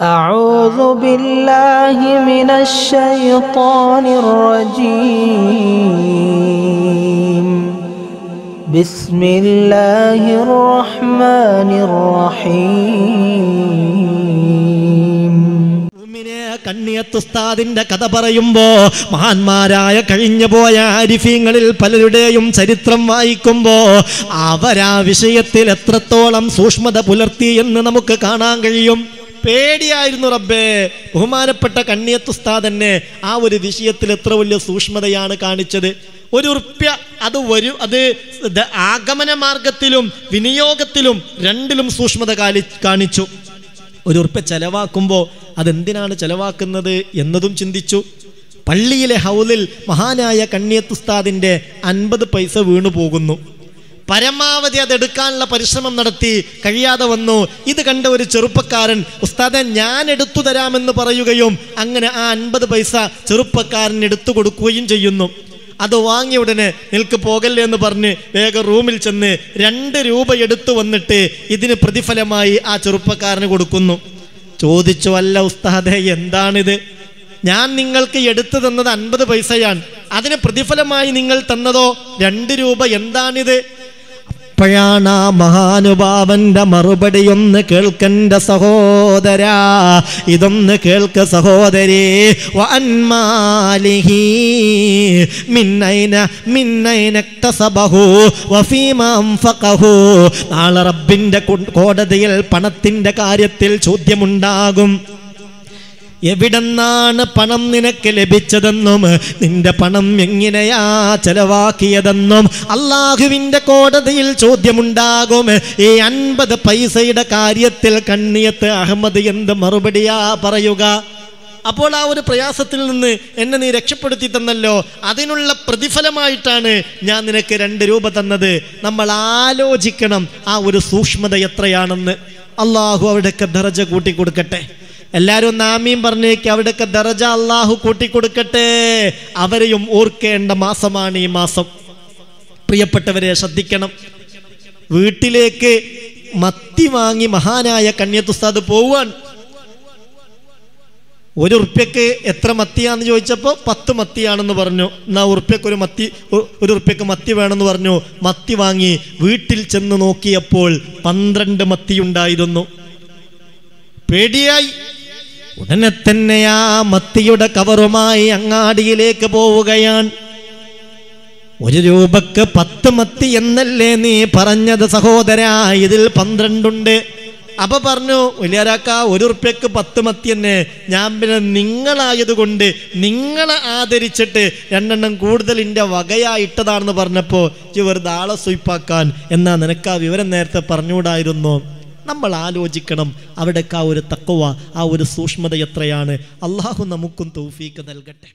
أعوذ بالله من الشيطان الرجيم بسم الله الرحمن الرحيم ഉസ്താദിന്റെ കഥ പറയുമ്പോ മഹാന്മാരായ പോയ ആരിഫീങ്ങളിൽ പലരുടെയും ചരിത്രം വായിക്കുമ്പോ അവരാ വിഷയത്തിൽ എത്രത്തോളം സൂക്ഷ്മത പുലർത്തി എന്ന് നമുക്ക് കാണാൻ കഴിയും പേടിയായിരുന്നു റബ്ബേ ബഹുമാനപ്പെട്ട കണ്ണിയത്തുസ്താദ് തന്നെ ആ ഒരു വിഷയത്തിൽ എത്ര വലിയ സൂക്ഷ്മതയാണ് കാണിച്ചത് ഒരു ഉറുപ്പ്യ അത് വരും അത് ആഗമന മാർഗത്തിലും വിനിയോഗത്തിലും രണ്ടിലും സൂക്ഷ്മത കാണിച്ചു ഒരു ഉറുപ്പ്യ ചെലവാക്കുമ്പോൾ അതെന്തിനാണ് ചെലവാക്കുന്നത് എന്നതും ചിന്തിച്ചു പള്ളിയിലെ ഹൗലിൽ മഹാനായ കണ്ണിയത്തുസ്താദിൻ്റെ അൻപത് പൈസ വീണു പോകുന്നു പരമാവധി അത് എടുക്കാനുള്ള പരിശ്രമം നടത്തി കഴിയാതെ വന്നു ഇത് കണ്ട ഒരു ചെറുപ്പക്കാരൻ ഉസ്താദെ ഞാൻ എടുത്തു തരാമെന്ന് പറയുകയും അങ്ങനെ ആ അൻപത് പൈസ ചെറുപ്പക്കാരൻ എടുത്തു കൊടുക്കുകയും ചെയ്യുന്നു അത് വാങ്ങിയ ഉടനെ നിൽക്ക് പോകല്ലേ എന്ന് പറഞ്ഞ് വേഗം റൂമിൽ ചെന്ന് രണ്ട് രൂപ എടുത്തു വന്നിട്ട് ഇതിന് പ്രതിഫലമായി ആ ചെറുപ്പക്കാരന് കൊടുക്കുന്നു ചോദിച്ചു അല്ല ഉസ്താദെ എന്താണിത് ഞാൻ നിങ്ങൾക്ക് എടുത്തു തന്നത് അൻപത് പൈസയാണ് അതിന് പ്രതിഫലമായി നിങ്ങൾ തന്നതോ രണ്ട് രൂപ എന്താണിത് എപ്പോഴാണ് ആ മഹാനുഭാവന്റെ മറുപടി ഒന്ന് കേൾക്കണ്ട സഹോദര ഇതൊന്ന് കേൾക്ക സഹോദരി നാളെ റബ്ബിന്റെ കോടതിയിൽ പണത്തിന്റെ കാര്യത്തിൽ ചോദ്യമുണ്ടാകും എവിടെന്നാണ് പണം നിനക്ക് ലഭിച്ചതെന്നും നിന്റെ പണം എങ്ങനെയാ ചെലവാക്കിയതെന്നും അള്ളാഹുവിൻ്റെ കോടതിയിൽ ചോദ്യമുണ്ടാകും ഈ അൻപത് പൈസയുടെ കാര്യത്തിൽ കണ്ണിയത്ത് അഹമ്മദ് എന്ത് മറുപടിയാ പറയുക അപ്പോൾ ആ ഒരു പ്രയാസത്തിൽ നിന്ന് എന്നെ നീ രക്ഷപ്പെടുത്തി തന്നല്ലോ അതിനുള്ള പ്രതിഫലമായിട്ടാണ് ഞാൻ നിനക്ക് രണ്ട് രൂപ തന്നത് നമ്മൾ ആലോചിക്കണം ആ ഒരു സൂക്ഷ്മത എത്രയാണെന്ന് അള്ളാഹു അവിടെയൊക്കെ ദറജ കൂട്ടിക്കൊടുക്കട്ടെ എല്ലാവരും നാമീം പറഞ്ഞേക്ക് അവിടെയൊക്കെ ദറജ അള്ളാഹു കൂട്ടിക്കൊടുക്കട്ടെ അവരെയും ഓർക്കേണ്ട മാസമാണ് ഈ മാസം പ്രിയപ്പെട്ടവരെ ശ്രദ്ധിക്കണം വീട്ടിലേക്ക് മത്തി വാങ്ങി മഹാനായ കന്യത്തുസ്താദ് പോവാൻ ഒരു ഉറുപ്പ്യക്ക് എത്ര മത്തിയാന്ന് ചോദിച്ചപ്പോൾ പത്ത് മത്തിയാണെന്ന് പറഞ്ഞു എന്നാ ഉറുപ്പ്യക്ക് ഒരു മത്തി ഒരു ഉറുപ്പ്യക്ക് മത്തി വേണമെന്ന് പറഞ്ഞു മത്തി വാങ്ങി വീട്ടിൽ ചെന്ന് നോക്കിയപ്പോൾ പന്ത്രണ്ട് ഉണ്ടായിരുന്നു പേടിയായി ഉടനെ തന്നെ ആ മത്തിയുടെ കവറുമായി അങ്ങാടിയിലേക്ക് പോവുകയാണ് ഒരു രൂപക്ക് പത്ത് മത്തി എന്നല്ലേ നീ പറഞ്ഞത് സഹോദര ഇതിൽ പന്ത്രണ്ടുണ്ട് അപ്പൊ പറഞ്ഞു വലിയരാക്ക ഒരു ഉറുപ്പ്യക്ക് പത്ത് മത്തി തന്നെ ഞാൻ പിന്നെ നിങ്ങളായതുകൊണ്ട് നിങ്ങളെ ആദരിച്ചിട്ട് രണ്ടെണ്ണം കൂടുതൽ എൻ്റെ വകയായിട്ടതാണെന്ന് പറഞ്ഞപ്പോൾ ഇവർ ആളെ സുയിപ്പാക്കാൻ എന്നാ നിനക്ക് ആ വിവരം നേരത്തെ പറഞ്ഞുകൂടായിരുന്നു നമ്മൾ ആലോചിക്കണം അവിടേക്ക് ആ ഒരു തക്കവ ആ ഒരു സൂക്ഷ്മത എത്രയാണ് അള്ളാഹു നമുക്കും തൗഫീക്ക് നൽകട്ടെ